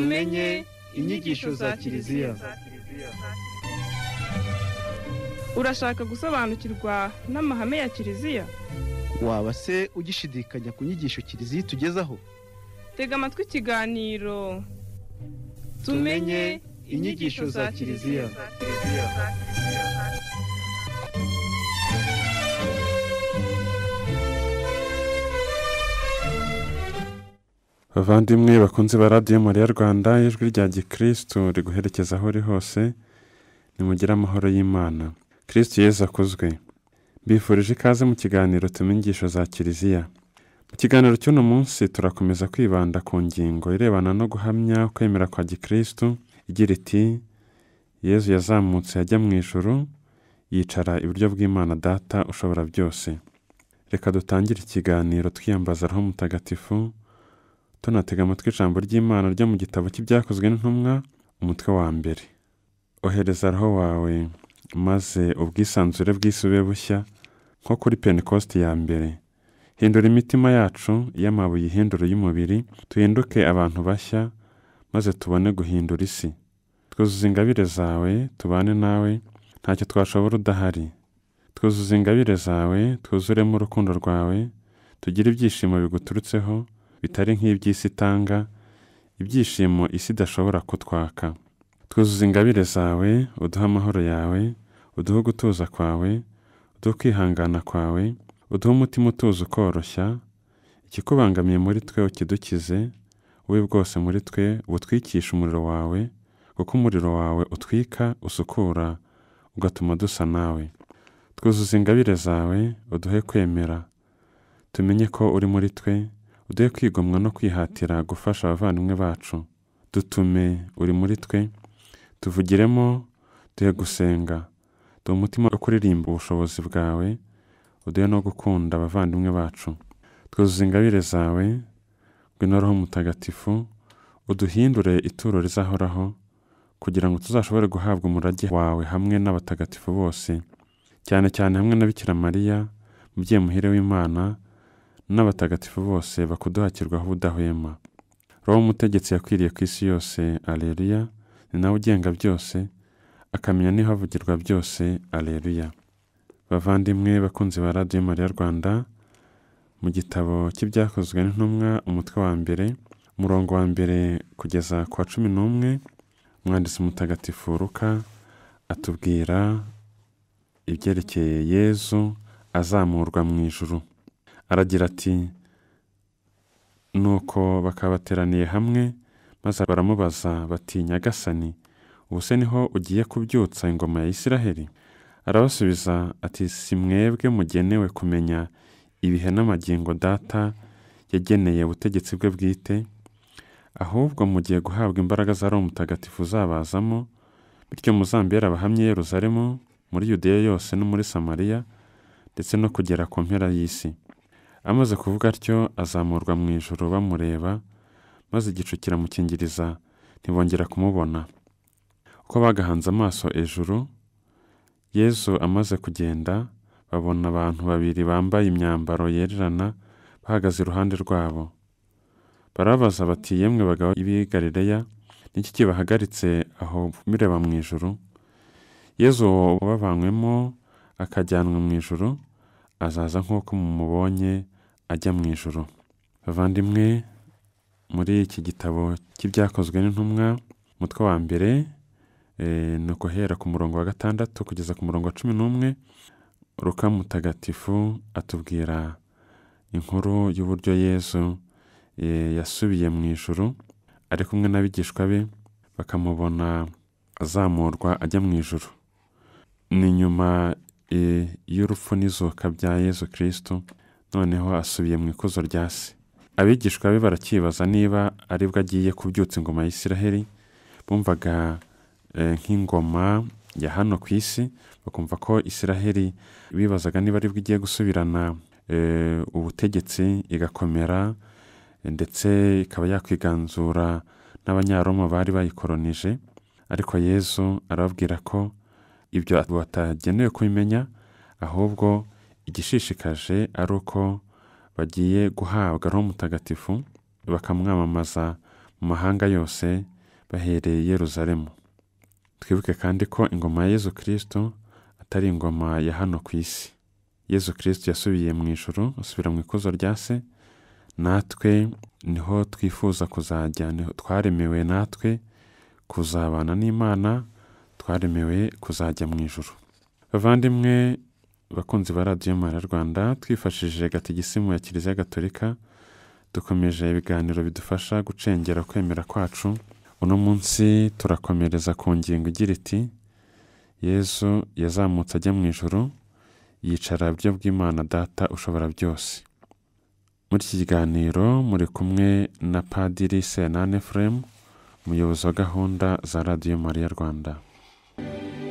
tumenye inyigisho za kiliziya urashaka gusobanukirwa n'amahame ya kiliziya waba se ugishidikanya ku nyigisho kiliziya itugezaho tega amatwi ikiganiro tumenye inyigisho za kiliziya bavandimwe bakunze baradiyo mariya rwanda ijwi rya gikirisitu riguherekeza aho uri hose nimugira amahoro y'imana kirisitu yeza akuzwe mbifurije ikaze mu kiganiro tuma ingisho za kiliziya mu kiganiro cy'uno munsi turakomeza kwibanda ku ngingo irebana no guhamya kwemera kwa gikirisitu igira iti yezu yazamutse ajya mu ijoro yicara iburyo bw'imana data ushobora byose reka dutangire ikiganiro twiyambaza aho mutagatifu tunatega amatwi ijambo ry'imana ryo mu gitabo cy'ibyakozwe n'intumwa umutwe wa mbere ohereza roho wawe maze ubwisanzure bwisube bushya nko kuri pentecost ya mbere hindura imitima yacu y'amabuye ihindura y'umubiri duhinduke abantu bashya maze tubone guhindura isi twuzuza ingabire zawe tubane nawe ntacyo twashobora udahari twuzuza ingabire zawe twuzuremo urukundo rwawe tugire ibyishimo biguturutseho bitari nk'iby'isi itanga ibyishimo isi idashobora kutwaka twuzuza ingabire zawe uduha amahoro yawe uduha gutuza kwawe uduhe kwihangana kwawe uduha umutima utuza ukoroshya ikikubangamiye muri twe ukidukize wowe bwose muri twe butwikishe umuriro wawe kuko umuriro wawe utwika usukura ugatuma dusa nawe twuzuza ingabire zawe uduhe kwemera tumenye ko uri muri twe uduhe kwigomwa no kwihatira gufasha abavandimwe bacu dutume uri muri twe tuvugiremo duhe gusenga duhe umutima wo kuririmba ubushobozi bwawe uduhe no gukunda abavandimwe bacu twuzuza ingabire zawe ngwino roho mutagatifu uduhindure ituro rizahoraho kugira ngo tuzashobore guhabwa umurage wawe hamwe n'abatagatifu bose cyane cyane hamwe na bikira mariya mubyeyi muhire w'imana n'abatagatifu bose bakuduhakirwa aho udahwema roho umutegetsi yakwiriye ku isi yose areruya ni nawe ugenga byose akamenya n'ihavugirwa byose areruya bavandimwe bakunzi ba radiyo mariya rwanda mu gitabo cy'ibyakozwe n'intumwa umutwe wa mbere umurongo wa mbere kugeza ku wa cumi n'umwe umwanditsi mutagatifu ruka atubwira ibyerekeye yezu azamurwa mu ijuru aragira ati nuko bakabateraniye hamwe maze baramubaza bati nyagasani ubu se niho ugiye kubyutsa ingoma ya Isiraheli arabasubiza ati si mwebwe mugenewe kumenya ibihe n'amagingo data yageneye ubutegetsi bwe bwite ahubwo mugiye guhabwa imbaraga za roho mutagatifu uzabazamo bityo muzambere abahamye Yeruzalemu muri yudeya yose no muri samariya ndetse no kugera ku mpera y'isi amaze kuvuga atyo azamurwa mu ijoro bamureba maze igicu kiramukingiriza ntibongera kumubona uko bagahanze amaso ejuru Yesu amaze kugenda babona abantu babiri bambaye imyambaro yererana bahagaze iruhande rwabo barabaza bati yemwe bagabo b'i galileya n'iki kibahagaritse aho mireba mu ijuru yezu wabavanywemo akajyanwa mu ijuru azaza nk'uko mumubonye ajya mu ijuru bavandimwe muri iki gitabo cy'ibyakozwe n'intumwa umutwe wa mbere eh, ni uguhera ku murongo wa gatandatu kugeza ku murongo wa cumi n'umwe ruka mutagatifu atubwira inkuru y'uburyo yezu eh, yasubiye mu ijuru ari kumwe n'abigishwa be bakamubona azamurwa ajya mu ijuru ni nyuma y'urupfu n'izuka bya yezu kirisito noneho asubiye mu ikuzo rya se abigishwa be barakibaza niba aribwo agiye kubyutsa ingoma ya y'isiraheli bumvaga e, nk'ingoma ya hano ku isi bakumva ko isiraheli bibazaga niba aribwo igiye gusubirana e, ubutegetsi igakomera ndetse ikaba yakwiganzura n'abanyaroma bari bayikoronije ariko yezu arababwira ko ibyo batagenewe kubimenya ahubwo igishishikaje ari uko bagiye guhabwa roho mutagatifu bakamwamamaza mu mahanga yose bahereye Yeruzalemu twibuke kandi ko ingoma ya Yezu kirisito atari ingoma ya hano ku isi Yezu kirisito yasubiye mu ijoro asubira mu ikuzo rya se natwe niho twifuza kuzajya twaremewe natwe kuzabana n'imana twaremewe kuzajya mu ijoro bavandimwe bakunzi ba radiyo mara rwanda twifashishije gatigisimu ya kiliziya gatolika dukomeje ibiganiro bidufasha gucengera kwemera kwacu uno munsi turakomereza ku ngingo igira iti yezu yazamutse ajya mu ijoro yicara buryo bw'imana data ushobora byose muri iki kiganiro muri kumwe na padiri senane furemu umuyobozi wa gahunda za radiyo mariya rwanda Thank you.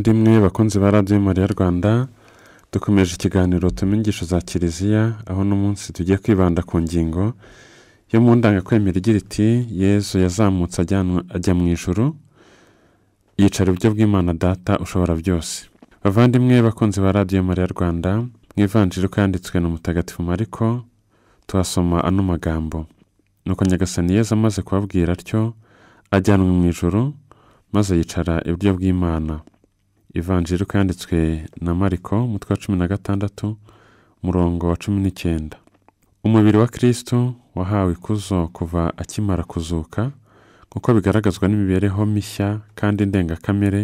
bavandimwe bakunzi ba radiyo mariya rwanda dukomeje ikiganiro tumingisho za kiliziya aho n'umunsi tugiye kwibanda ku ngingo yo mu ndangakwemera igira iti yezu yazamutse ajya mu ijoro yicara uburyo bw'imana data ushobora byose bavandimwe bakunzi ba radiyo mariya rwanda mu ivanjiri ko yanditswe na mutagatifu mariko tuhasoma ano magambo nuko nyagasani yezu amaze kubabwira atyo ajyanwe mu ijoro maze yicara iburyo bw'imana ivanjiri uko yanditswe na mariko umutwe wa cumi na gatandatu umurongo wa cumi n'icyenda umubiri wa kirisitu wahawe ikuzo kuva akimara kuzuka kuko bigaragazwa n'imibereho mishya kandi ndengakamere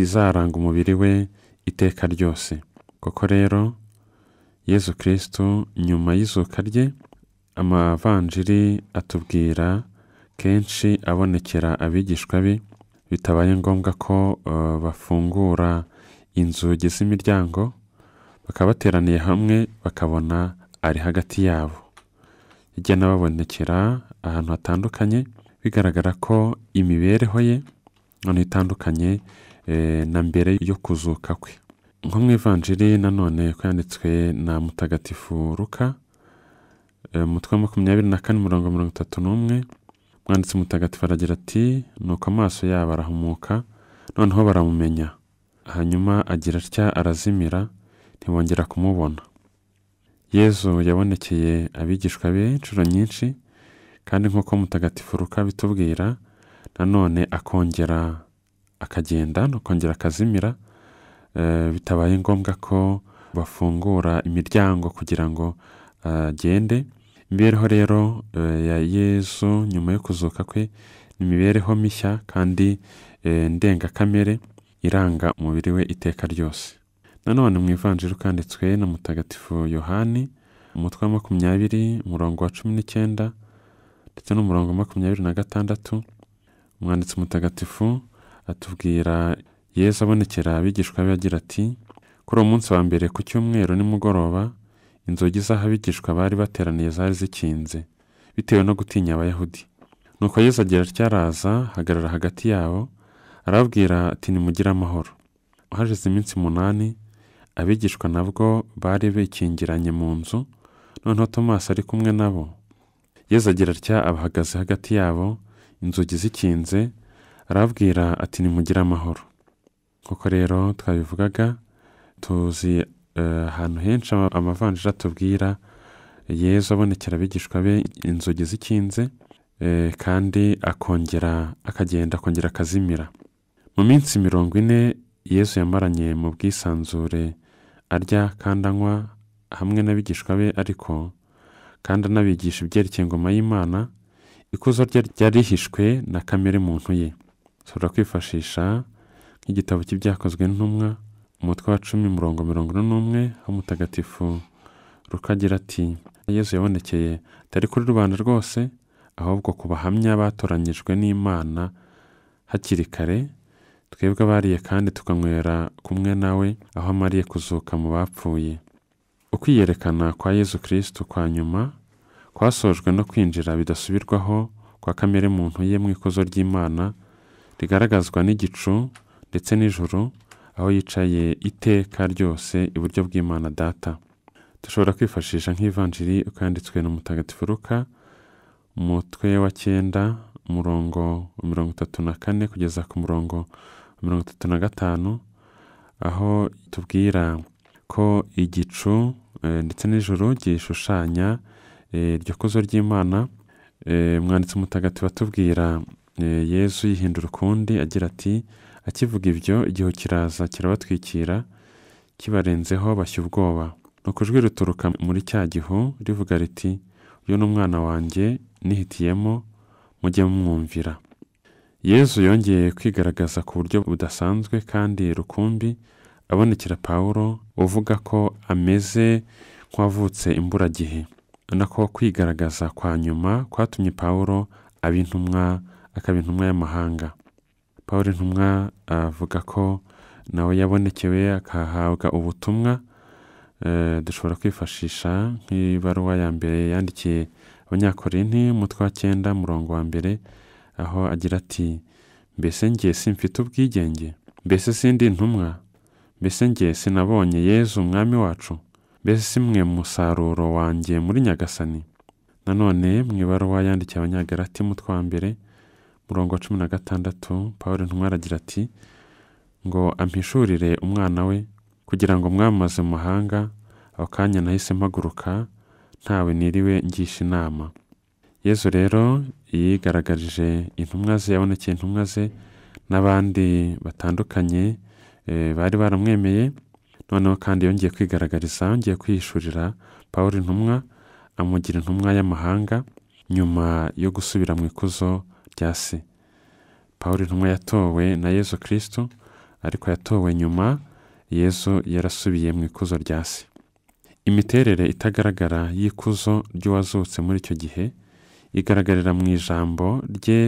izaranga umubiri we iteka ryose koko rero yezu kirisitu nyuma y'izuka rye amavanjiri atubwira kenshi abonekera abigishwa be bitabaye ngombwa ko uh, bafungura inzugi z'imiryango bakaba bateraniye hamwe bakabona ari hagati yabo igenda babonekera ahantu hatandukanye bigaragara ko imibereho ye noneho itandukanye eh, na mbere yo kuzuka kwe nko mu ivanjiri nanone ko yanditswe na mutagatifu ruka eh, umutwe makumyabiri na kane mirongo mirongo itatu n'umwe umwanditsi mutagatifu aragira ati nuko amaso yabo arahumuka noneho baramumenya hanyuma agira atya arazimira ntibongera kumubona yezu yabonekeye abigishwa be inshuro nyinshi kandi nk'uko mutagatifu ruka bitubwira nanone akongera akagenda kongera akazimira eh, bitabaye ngombwa ko bafungura imiryango kugira ngo eh, agende imibereho rero eh, ya yezu nyuma yo kuzuka kwe ni imibereho mishya kandi eh, ndengakamere iranga umubiri we iteka ryose nanone mu ivanjiri kanditswe na mutagatifu yohani umutwe wa makumyabiri umurongo wa cumi n'icyenda ndetse n'umurongo wa makumyabiri na gatandatu umwanditsi mutagatifu atubwira yezu abonekera abigishwa be agira ati kuri uwo munsi wa mbere ku cyumweru nimugoroba inzugi abigishwa bari bateraniye zari zikinze bitewe no gutinya abayahudi nuko yesu agira ryaraza hagarara hagati yabo arababwira ati nimugire amahoro hashize iminsi umunani abigishwa nabwo bari bikingiranye mu nzu noneho tomasi ari kumwe nabo Yezu agira atya abahagaze hagati yabo inzugi zikinze arababwira ati nimugire amahoro koko rero twabivugaga tuzi ahantu henshi amavanjiri atubwira yezu abonekera abigishwa be inzugi zikinze eh, kandi akongera akagenda akongera akazimira mu minsi mirongo ine yezu yamaranye mu bwisanzure arya kandi anywa hamwe n'abigishwa be ariko kandi anabigisha ibyerekeye ingoma y'imana ikuzo rye ryarihishwe na kamere muntu ye ushobora kwifashisha nk'igitabo cy'ibyakozwe n'intumwa umutwe wa cumi umurongo mirongo ine n'umwe w'umutagatifu rukagira ati yezu yabonekeye atari kuri rubanda rwose ahubwo ku bahamya batoranyijwe n'imana hakiri kare twebwe abariye kandi tukanywera kumwe nawe aho amariye kuzuka mu bapfuye ukwiyerekana kwa yezu kirisitu kwa nyuma kwasojwe no kwinjira bidasubirwaho kwa kamere muntu ye mu ikuzo ry'imana rigaragazwa n'igicu ndetse n'ijuru aho yicaye iteka ryose iburyo bw'imana data dushobora kwifashisha nk'ivanjiri uko yanditswe na mutagatifu ruka umutwe wa cyenda umurongo mirongo itatu na kane kugeza ku murongo mirongo itatu na gatanu aho tubwira ko igicu eh, ndetse n'ijoro gishushanya eh, iryo kuzo ry'imana eh, umwanditsi mutagatifu atubwira yezu yihindura ukundi agira ati akivuga ibyo igihe kiraza kirabatwikira kibarenzeho bashya ubwoba nuko ijwi ruturuka muri cya gihu rivuga riti uyu ni umwana wanjye nihitiyemo mujye mwumvira yezu yongeye kwigaragaza ku buryo budasanzwe kandi rukumbi abonekera paul uvuga ko ameze nk'uwavutse imburagihe ko kwigaragaza kwa nyuma kwatumye paul aba intumwa akaba intumwa y'amahanga paul intumwa avuga ko nawe yabonekewe akahabwa ubutumwa eh, dushobora kwifashisha nk'ibaruwa ya mbere yandikiye abanyakorinti umutwe wa cyenda murongo wa mbere aho agira ati mbese ngiye mfite ubwigenge mbese sindi ntumwa mbese ngiye sinabonye yezu umwami wacu mbese si mwe musaruro wanjye muri nyagasani nanone mu ibaruwa yandikiye abanyagarati umutwe wa mbere murongo wa cumi na gatandatu paul aragira ati ngo ampishurire umwana we kugira ngo mwamaze mu mahanga ako kanya nahise mpaguruka ntawe niriwe ngisha inama yezu rero yigaragarije intumwa ze yabonekeye intumwa ze n'abandi batandukanye eh, bari baramwemeye noneho kandi yongeye kwigaragariza yongeye kwihishurira paul intumwa amugira intumwa y'amahanga nyuma yo gusubira mu ikuzo rya se paul ntumwa yatowe na yezu kirisito ariko yatowe nyuma yezu yarasubiye mu ikuzo rya se imiterere itagaragara y'ikuzo ry'uwazutse muri icyo gihe igaragarira mu ijambo rye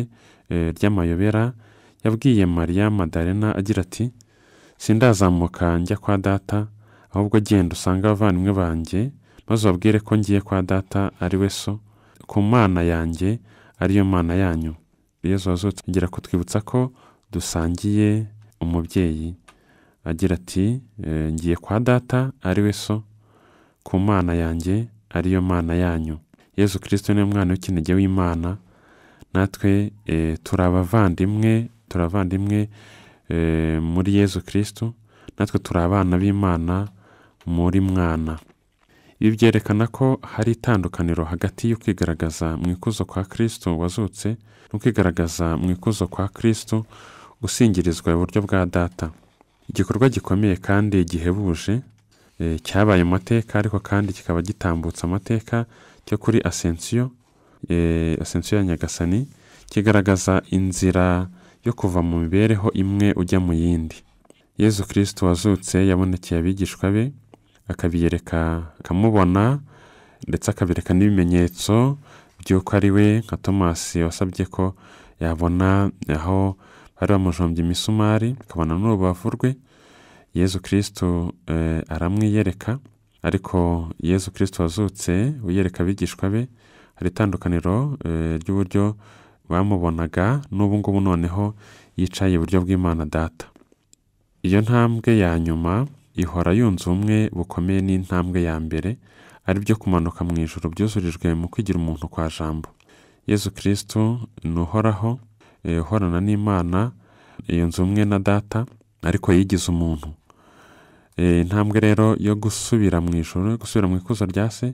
eh, ry'amayobera yabwiye Maria madarena agira ati sindazamuka njya kwa data ahubwo agenda usanga abavandimwe banjye maze ubabwire ko ngiye kwa data ari we so ku mana yanjye ariyo mana yanyu yezu wazutse agira kutwibutsa ko dusangiye umubyeyi agira ati eh, ngiye kwa data ari we so ku mana yanjye ariyo mana yanyu yezu kirisito ni mwana w'ikinege w'imana natwe eh, turi abavandimwe turi abavandimwe eh, muri yezu kirisito natwe turi abana b'imana muri mwana ibi byerekana ko hari itandukaniro hagati kwigaragaza mu ikuzo kwa kirisitu wazutse kwigaragaza mu ikuzo kwa kirisitu gusingirizwa iburyo bwa data igikorwa gikomeye kandi gihebuje eh, cyabaye mu mateka ariko kandi kikaba gitambutse amateka cyo kuri asensiyo eh, asensiyo ya nyagasani kigaragaza inzira yo kuva mu mibereho imwe ujya mu yindi yezu kirisitu wazutse yabonekeye abigishwa be akabiyereka akamubona ndetse akabereka n'ibimenyetso by'uko ari we nka tomasi wasabye ko yabona aho bari bamujombye imisumari akabona n'urubavu rwe yezu kirisitu eh, aramwiyereka ariko yezu kirisitu wazutse wiyereka abigishwa be hari itandukaniro eh, ry'uburyo bamubonaga n'ubu ngubu noneho yicaye iburyo bw'imana data iyo ntambwe ya nyuma ihora yunze ubumwe bukomeye n'intambwe ya mbere ari byo kumanuka mu ijoro byuzurijwe mu kwigira umuntu kwa jambo yezu kirisitu ni uhoraho eh, uhorana n'imana yunze umwe na data ariko yigize umuntu eh, intambwe rero yo gusubira mu ijoro gusubira mu ikuzo rya se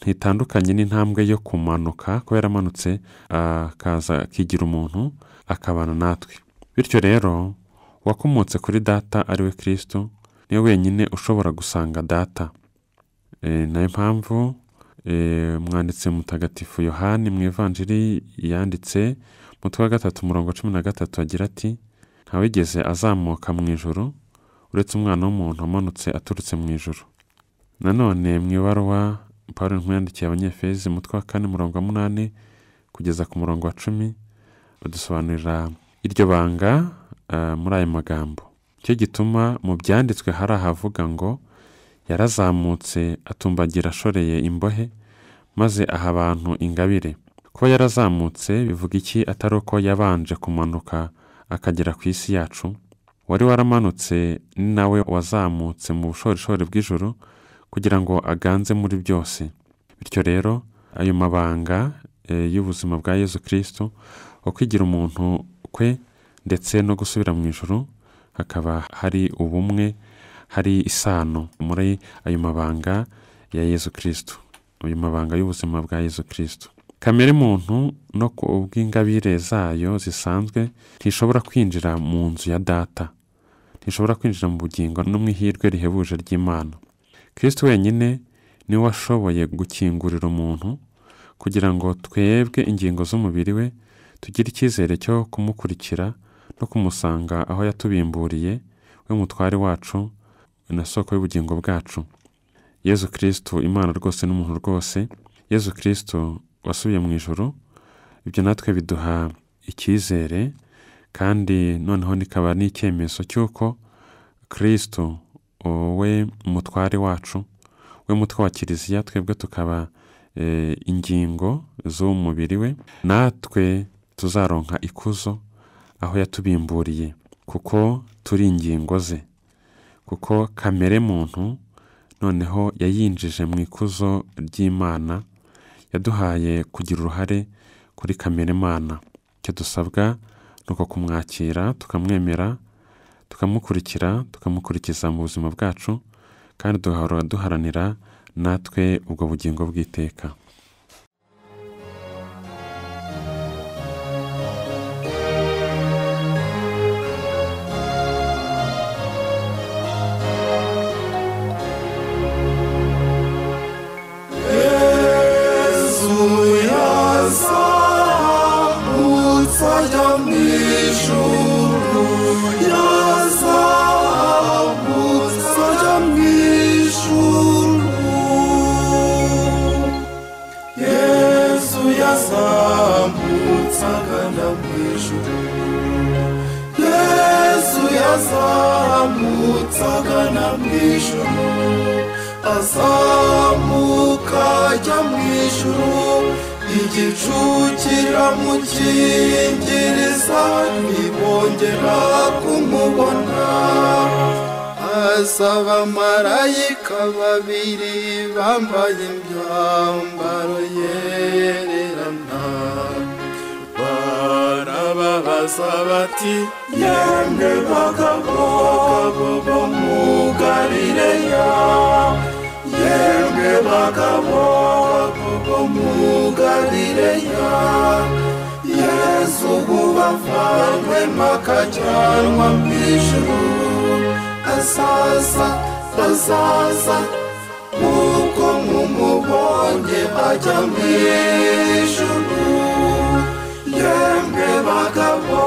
ntitandukanye n'intambwe yo kumanuka kuba yaramanutse akaza ah, akigira umuntu akabana natwe bityo rero wakomotse kuri data ari we kirisitu niwe wenyine ushobora gusanga data eh, nayo mpamvu umwanditsi eh, mutagatifu yohani mu ivanjiri yanditse mutwe wa gatatu umurongo cumi na gatatu agira ati ntawigeze azamuka mu ijoro uretse umwana w'umuntu umanutse aturutse mu ijoro nanone mu ibaruwa paul ntiyandikiye abanyefezi mutwe wa kane murongo munani kugeza ku murongo wa cumi badusobanurira iryo banga eh, muri aya magambo cyo gituma mu byanditswe hari ahavuga ngo yarazamutse atumbagira ashoreye imbohe maze aha abantu ingabire kuba yarazamutse bivuga iki atari uko yabanje kumanuka akagera ku isi yacu wari waramanutse ni nawe wazamutse mu bushorishori bw'ijoro kugira ngo aganze muri byose bityo rero ayo mabanga eh, y'ubuzima bwa yezu kirisito kwigira umuntu kwe ndetse no gusubira mu ijoro hakaba hari ubumwe hari isano muri ayo mabanga ya yezu kirisitu ayo mabanga y'ubuzima bwa yezu kirisitu kamere muntu no ku bw'ingabire zayo zisanzwe ntishobora kwinjira mu nzu ya data ntishobora kwinjira mu bugingo no mu ihirwe rihebuje ry'imana kirisitu wenyine niwe washoboye gukingurira umuntu kugira ngo twebwe ingingo z'umubiri we tugire icyizere cyo kumukurikira no kumusanga aho yatubimburiye we mutware wacu na soko y'ubugingo bwacu yezu kirisitu imana rwose n'umuntu rwose yezu kirisitu wasubiye mu ijoro ibyo natwe biduha icyizere kandi noneho nikaba n'icyemezo cy'uko kirisitu wowe mutware wacu we mutwe wa kiliziya twebwe tukaba eh, ingingo z'umubiri we natwe tuzaronka ikuzo aho yatubimburiye kuko turi ingingo ze kuko kamere muntu noneho yayinjije mu ikuzo ry'imana yaduhaye kugira uruhare kuri kamere imana icyo dusabwa ni uko kumwakira tukamwemera tukamukurikira tukamukurikiza mu buzima bwacu kandi duhora duharanira natwe ubwo bugingo bw'iteka muchinjirisa ndibongera kumubona asaba marayika babiri bambaye imyambaro yererana barababaza bati yemwe bagabo bo mugarire ya yemwe bagabo mugabireya yesu kubavanywe makajyanwa mu ijuru azaza azaza nk'uko mumubonye ajya mu ijuru yemwe bagabo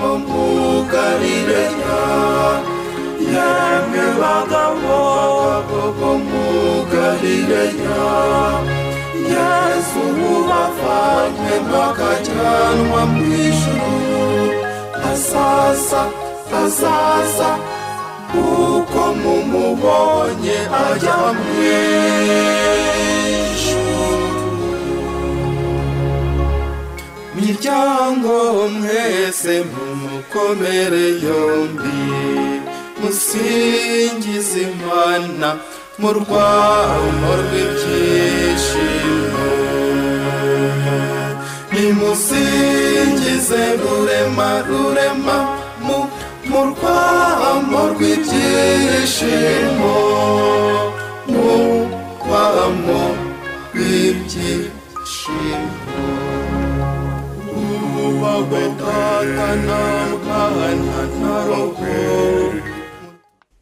bo mugabireya yemwe bagabo bo ya. yesu wafanywe bakajyanwa mu ijuru asasa asasa kuko mumubonye ajya mu miryango mwese mumukomere yombi musingiza imana mu rwamo rw'ibyishimo nimusingize rurema rurema mu rwamo rw'ibyishimo mu rwamo rw'ibyishimo uba gutata nta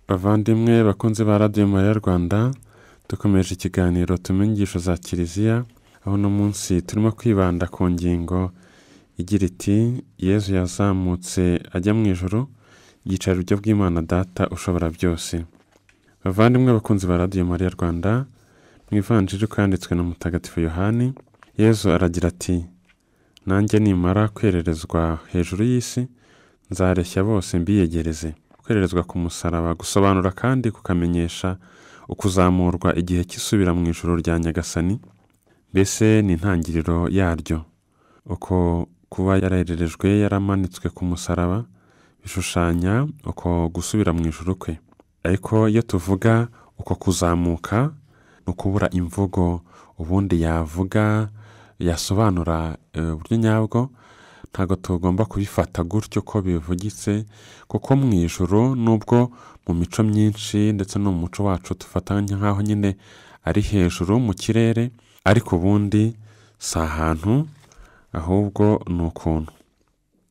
bavandimwe bakunze ba radiyo mariya rwanda dukomeje ikiganiro tumenyesha za kiliziya aho uno munsi turimo kwibanda ku ngingo igira iti yezu yazamutse ajya mu ijoro yicara iburyo bw'imana data ushobora byose bavandimwe bakunzi ba radiyo mariya rwanda mu ivanjiri kanditswe na mutagatifu yohani yezu aragira ati nanjye nimara kwererezwa hejuru y'isi nzareshya bose mbiyegereze gukererezwa ku musaraba gusobanura kandi kukamenyesha ukuzamurwa igihe cy'isubira mu ijoro rya nyagasani mbese ni intangiriro yaryo uko kuba yarererejwe yaramanitswe ku musaraba bishushanya uko gusubira mu ijoro kwe ariko iyo tuvuga uko kuzamuka ni ukubura imvugo ubundi yavuga yasobanura eh, uburyo nyabwo ntabwo tugomba kubifata gutyo ko bivugitse kuko mu ijoro nubwo mu mico myinshi ndetse no mu muco wacu dufatanya nk'aho nyine ari hejuru mu kirere ariko ubundi si ahantu ahubwo ni ukuntu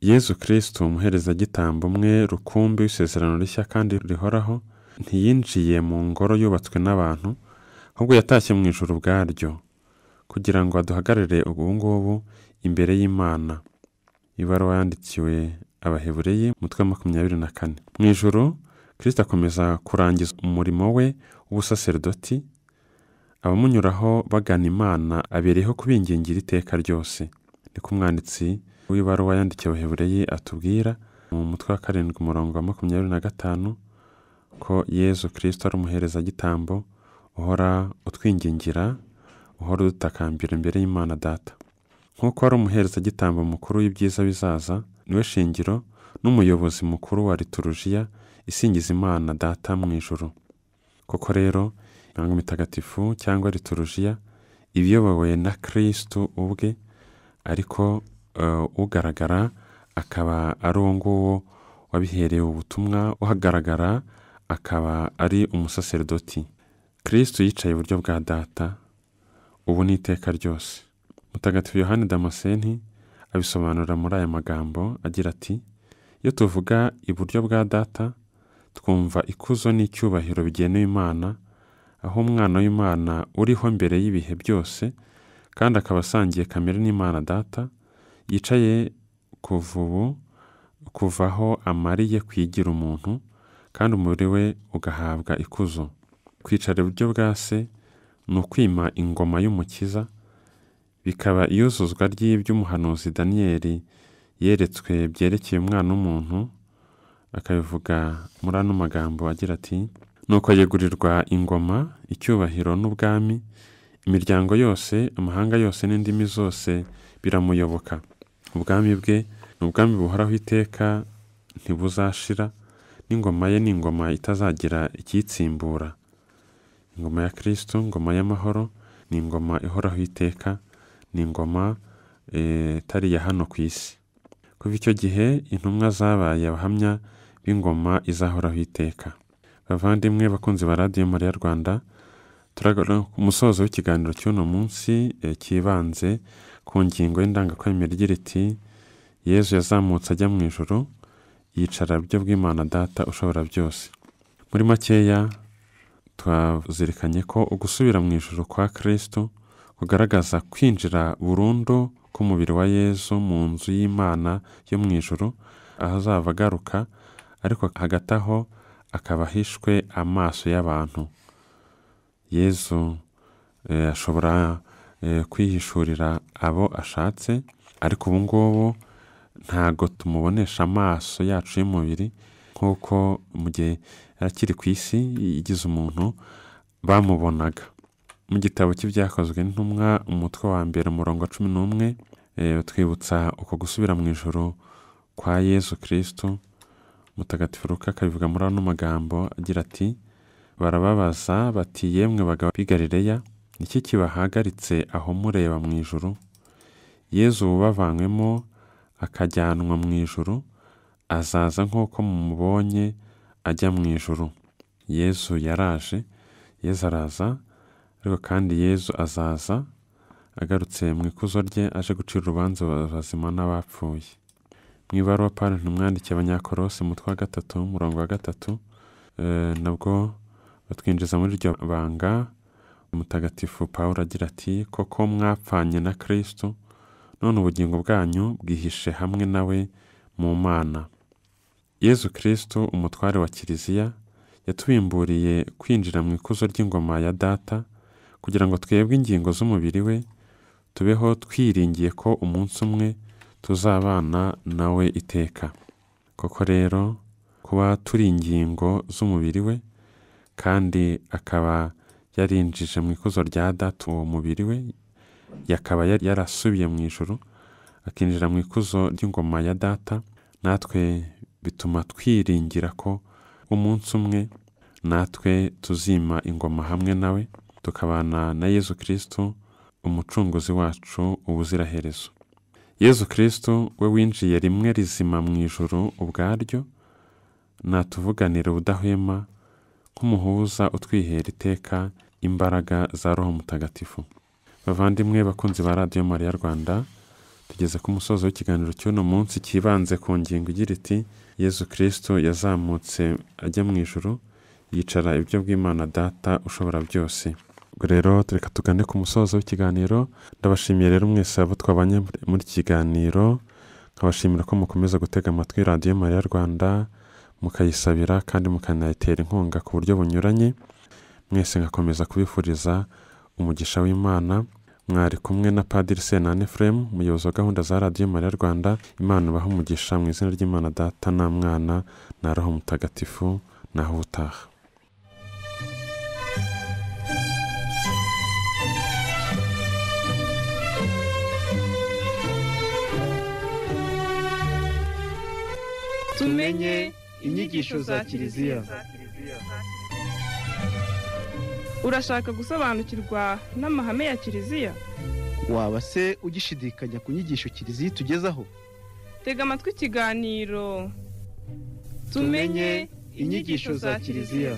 yezu kirisitu umuherezagitambo umwe rukumbi w'isezerano rishya kandi rihoraho ntiyinjiye mu ngoro yubatswe n'abantu ahubwo yatashye mu ijoro ubwaryo kugira ngo aduhagarare ubu ngubu imbere y'imana ibaruwa yandikiwe abahebureye umutwe wa makumyabiri na kane mu ijoro kirisita akomeza kurangiza umurimo we w'ubusaserdoti abamunyuraho bagana imana abereyeho kubingingira iteka ryose niko umwanditsi w'ibaruwa yandikiwe abahebureye atubwira mu mutwe wa karindwi umurongo wa makumyabiri na gatanu ko yezu kirisita ari umuhereza gitambo uhora utwingingira uhora udutakambira imbere y'imana data nk'uko ari umuherezagitambo mukuru w'ibyiza bizaza niwe shingiro n'umuyobozi mukuru wa liturujiya isingiza imana data mu ijoro koko rero imihango mitagatifu cyangwa liturujiya iba iyobowe na kirisitu ubwe ariko eh, ugaragara akaba ari uwo nguwo wabiherewe ubutumwa uhagaragara akaba ari umusaserdoti kirisitu yicaye iburyo bwa data ubu n’iteka ryose mutagatifu yohani damascene abisobanura muri aya magambo agira ati iyo tuvuga iburyo bwa data twumva ikuzo n'icyubahiro bigenewe imana aho umwana w'imana uriho mbere y'ibihe byose kandi akaba asangiye kamere n'imana data yicaye kuva ubu kuvaho amariye kwigira umuntu kandi umubiri we ugahabwa ikuzo kwicara iburyo bwa se ni ukwima ingoma y'umukiza bikaba iyuzuzwa ry'iby'umuhanuzi daniyeli yeretswe byerekeye umwana w'umuntu akabivuga muri ano magambo agira ati nuko yegurirwa ingoma icyubahiro n'ubwami imiryango yose amahanga yose n'indimi zose biramuyoboka ubwami bwe ni ubwami buhoraho iteka ntibuzashira n'ingoma ye ni ingoma itazagira ikiyitsimbura ingoma ya kirisito ingoma y'amahoro ni ingoma ihoraho iteka ni ingoma eh, itari iya hano ku isi kuva icyo gihe intumwa zabaye abahamya b'ingoma izahoraho iteka bavandimwe bakunzi ba radiyo mariya rwanda turagana ku musozo w'ikiganiro cy'uno munsi cyibanze eh, ku ngingo y'indangakwemera igira iti yezu yazamutse ajya mu ijoro yicara iburyo bw'imana data ushobora byose muri makeya twazirikanye ko ugusubira mu ijoro kwa kirisitu kugaragaza kwinjira burundu k'umubiri wa yezu mu nzu y'imana yo mu ijoro ahazava agaruka ariko hagati aho akaba ahishwe amaso y'abantu yezu eh, ashobora eh, kwihishurira abo ashatse ariko ubu ngubu ntago tumubonesha amaso yacu y'umubiri nk'uko mu gihe akiri ku isi igize umuntu bamubonaga mu gitabo cy'ibyakozwe n'intumwa umutwe wa mbere umurongo wa cumi n'umwe eh, twibutsa uko gusubira mu ijoro kwa yezu kirisitu mutagatifu ruka akabivuga muri ano magambo agira ati barababaza bati yemwe bagabo b'i Galileya niki kibahagaritse aho mureba mu ijoro yezu ubavanywemo akajyanwa mu ijoro azaza nk'uko mumubonye ajya mu ijoro yezu yaraje yezu araza ariko kandi yezu azaza agarutse mu ikuzo rye aje gucira urubanza abazima n'abapfuye mu ibaruwa pari ntimwandikiye abanyakorosi umutwe wa gatatu umurongo wa gatatu nabwo batwinjiza muri iryo banga umutagatifu paul agira ati koko mwapfanye na kirisitu none ubugingo bwanyu bwihishe hamwe nawe mu mana yezu kirisitu umutware wa kiliziya yatubimburiye kwinjira mu ikuzo ry'ingoma ya data kugira ngo twebwe ingingo z'umubiri we tubeho twiringiye ko umunsi umwe tuzabana nawe iteka koko rero kuba turi ingingo z'umubiri we kandi akaba yarinjije mu ikuzo rya data uwo mubiri we yakaba yarasubiye mu ijoro akinjira mu ikuzo ry'ingoma ya data natwe bituma twiringira ko umunsi umwe natwe tuzima ingoma hamwe nawe tukabana na yezu kirisitu umucunguzi wacu ubuziraherezo yezu kirisitu we winjiye rimwe rizima mu ijoro ubwaryo natuvuganira ubudahwema nk'umuhuza utwihera iteka imbaraga za roho mutagatifu bavandimwe bakunzi ba radiyo mariya rwanda tugeze ku musozi w'ikiganiro cy'uno munsi cyibanze ku ngingo igira iti yezu kirisitu yazamutse ajya mu ijoro yicara ibyo bw'imana data ushobora byose ubwo rero reka tugane ku musozo w'ikiganiro ndabashimiye rero mwese abo twabanye muri iki kiganiro nkabashimira ko mukomeza gutega amatwi radiyo mariya rwanda mukayisabira kandi mukanayitera inkunga ku buryo bunyuranye mwese ngakomeza kubifuriza umugisha w'imana mwari kumwe na padiri senani furemu umuyobozi wa gahunda za radiyo mariya rwanda imana ibaha umugisha mu izina ry'imana data na mwana na roho mutagatifu naho ubutaha tumenye inyigisho za kiliziya urashaka gusobanukirwa n'amahame ya kiliziya waba se ugishidikanya ku nyigisho kiliziya itugezaho tega amatwi ikiganiro tumenye inyigisho za kiliziya